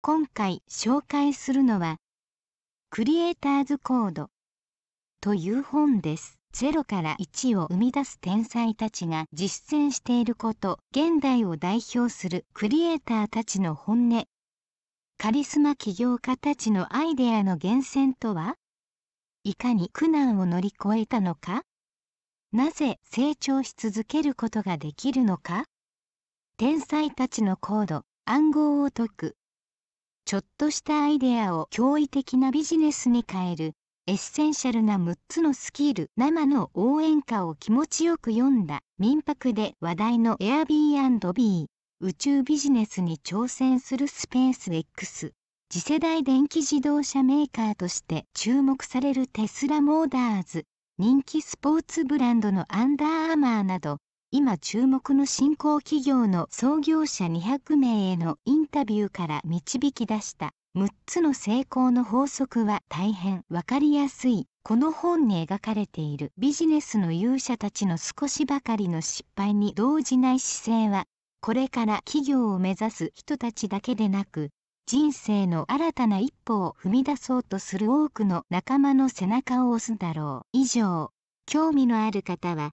今回紹介するのはクリエイターズコードという本です。0から1を生み出す天才たちが実践していること、現代を代表するクリエイターたちの本音、カリスマ起業家たちのアイデアの源泉とはいかに苦難を乗り越えたのかなぜ成長し続けることができるのか天才たちのコード、暗号を解くちょっとしたアイデアを驚異的なビジネスに変えるエッセンシャルな6つのスキル生の応援歌を気持ちよく読んだ民泊で話題の Airbnb 宇宙ビジネスに挑戦するスペース X 次世代電気自動車メーカーとして注目されるテスラモーダーズ人気スポーツブランドのアンダーアーマーなど今注目の新興企業の創業者200名へのインタビューから導き出した6つの成功の法則は大変わかりやすい。この本に描かれているビジネスの勇者たちの少しばかりの失敗に動じない姿勢は、これから企業を目指す人たちだけでなく、人生の新たな一歩を踏み出そうとする多くの仲間の背中を押すだろう。以上、興味のある方は、